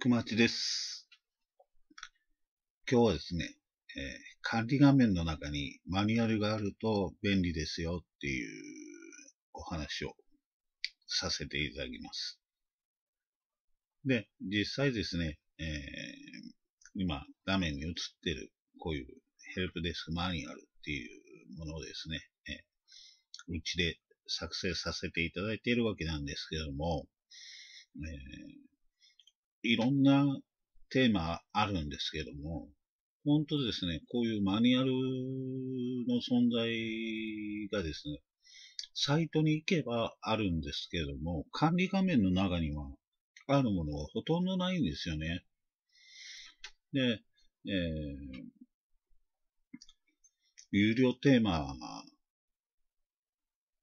熊地です。今日はですね、えー、管理画面の中にマニュアルがあると便利ですよっていうお話をさせていただきます。で、実際ですね、えー、今画面に映ってるこういうヘルプデスクマニュアルっていうものをですね、えー、うちで作成させていただいているわけなんですけども、えーいろんなテーマあるんですけども、本当ですね、こういうマニュアルの存在がですね、サイトに行けばあるんですけども、管理画面の中にはあるものはほとんどないんですよね。で、えー、有料テーマ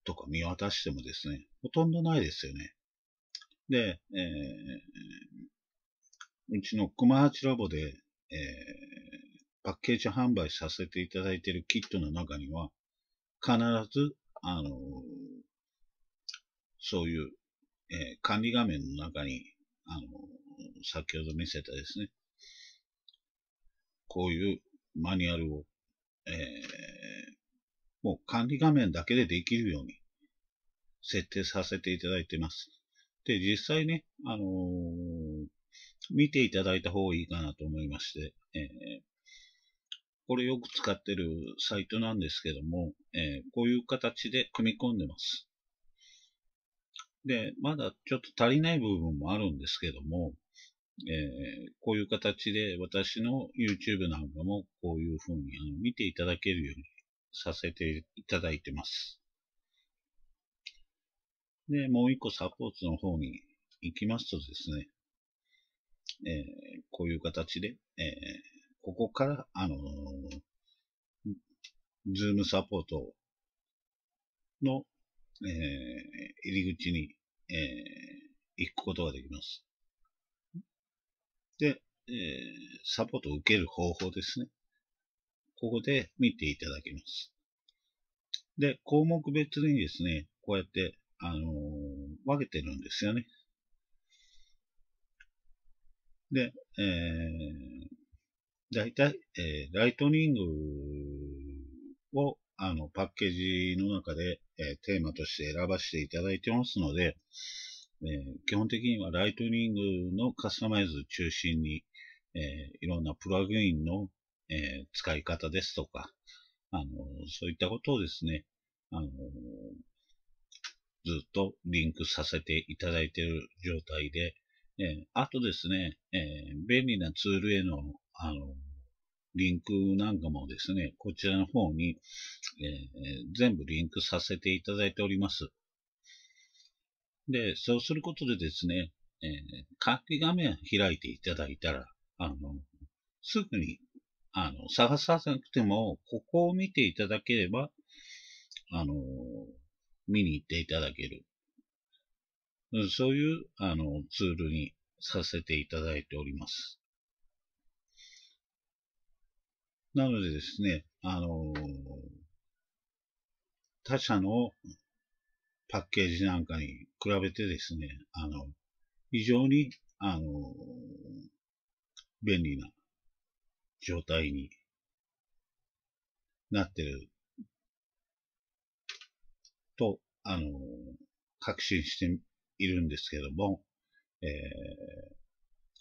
とか見渡してもですね、ほとんどないですよね。で、えー、うちの熊八ラボで、えー、パッケージ販売させていただいているキットの中には、必ず、あのー、そういう、えー、管理画面の中に、あの先ほど見せたですね、こういうマニュアルを、えもう管理画面だけでできるように設定させていただいてます。で、実際ね、あのー、見ていただいた方がいいかなと思いまして、えー、これよく使ってるサイトなんですけども、えー、こういう形で組み込んでます。で、まだちょっと足りない部分もあるんですけども、えー、こういう形で私の YouTube なんかもこういうふうにあの見ていただけるようにさせていただいてます。で、もう一個サポートの方に行きますとですね、えー、こういう形で、えー、ここから、あのー、ズームサポートの、えー、入り口に、えー、行くことができます。で、えー、サポートを受ける方法ですね。ここで見ていただけます。で、項目別にですね、こうやって、あのー、分けてるんですよね。で、えー、だいたい、えー、ライトニングを、あの、パッケージの中で、えー、テーマとして選ばせていただいてますので、えー、基本的にはライトニングのカスタマイズ中心に、えー、いろんなプラグインの、えー、使い方ですとか、あの、そういったことをですね、あの、ずっとリンクさせていただいている状態で、えあとですね、え便利なツールへの、あの、リンクなんかもですね、こちらの方に、え全部リンクさせていただいております。で、そうすることでですね、えー、き画面開いていただいたら、あの、すぐに、あの、探さなくても、ここを見ていただければ、あの、見に行っていただける。そういうあのツールにさせていただいております。なのでですね、あの、他社のパッケージなんかに比べてですね、あの、非常に、あの、便利な状態になってると、あの、確信しているんですけども、えー、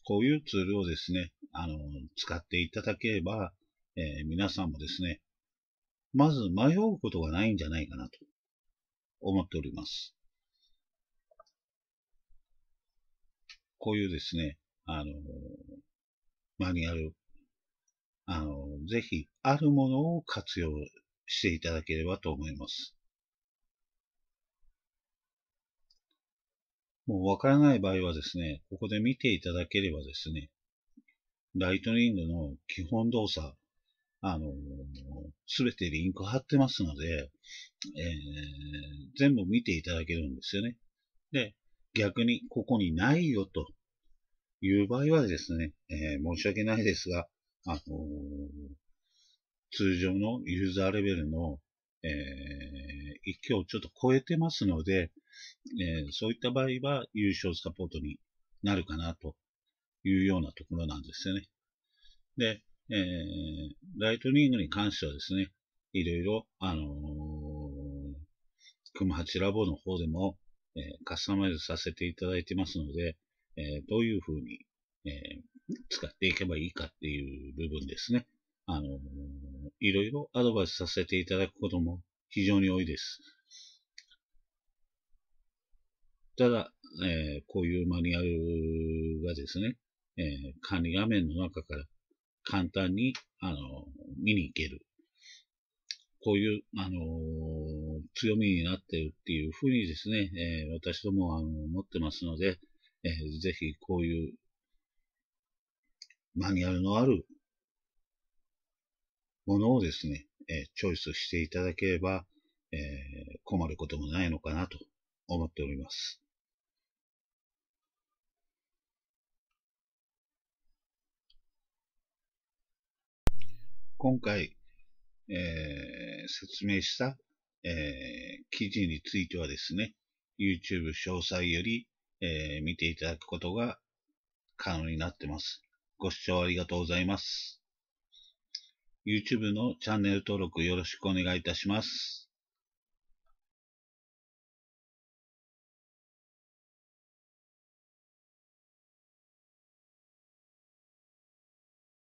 こういうツールをですね、あの、使っていただければ、えー、皆さんもですね、まず迷うことがないんじゃないかなと思っております。こういうですね、あの、マニュアル、あの、ぜひ、あるものを活用していただければと思います。もうわからない場合はですね、ここで見ていただければですね、ライトニングの基本動作、あの、すべてリンク貼ってますので、えー、全部見ていただけるんですよね。で、逆にここにないよという場合はですね、えー、申し訳ないですが、あのー、通常のユーザーレベルの、えー、域をちょっと超えてますので、えー、そういった場合は優勝サポートになるかなというようなところなんですよね。で、えー、ライトニングに関してはですね、いろいろ、あのー、ハチラボの方でも、えー、カスタマイズさせていただいてますので、えー、どういうふうに、えー、使っていけばいいかっていう部分ですね。あのー、いろいろアドバイスさせていただくことも非常に多いです。ただ、えー、こういうマニュアルがですね、えー、管理画面の中から簡単に、あの、見に行ける。こういう、あのー、強みになっているっていうふうにですね、えー、私どもは思ってますので、えー、ぜひこういうマニュアルのあるものをですね、えチョイスしていただければ、え困ることもないのかなと思っております。今回、えー、説明した、えー、記事についてはですね、YouTube 詳細より、えー、見ていただくことが可能になってます。ご視聴ありがとうございます。YouTube のチャンネル登録よろしくお願いいたします。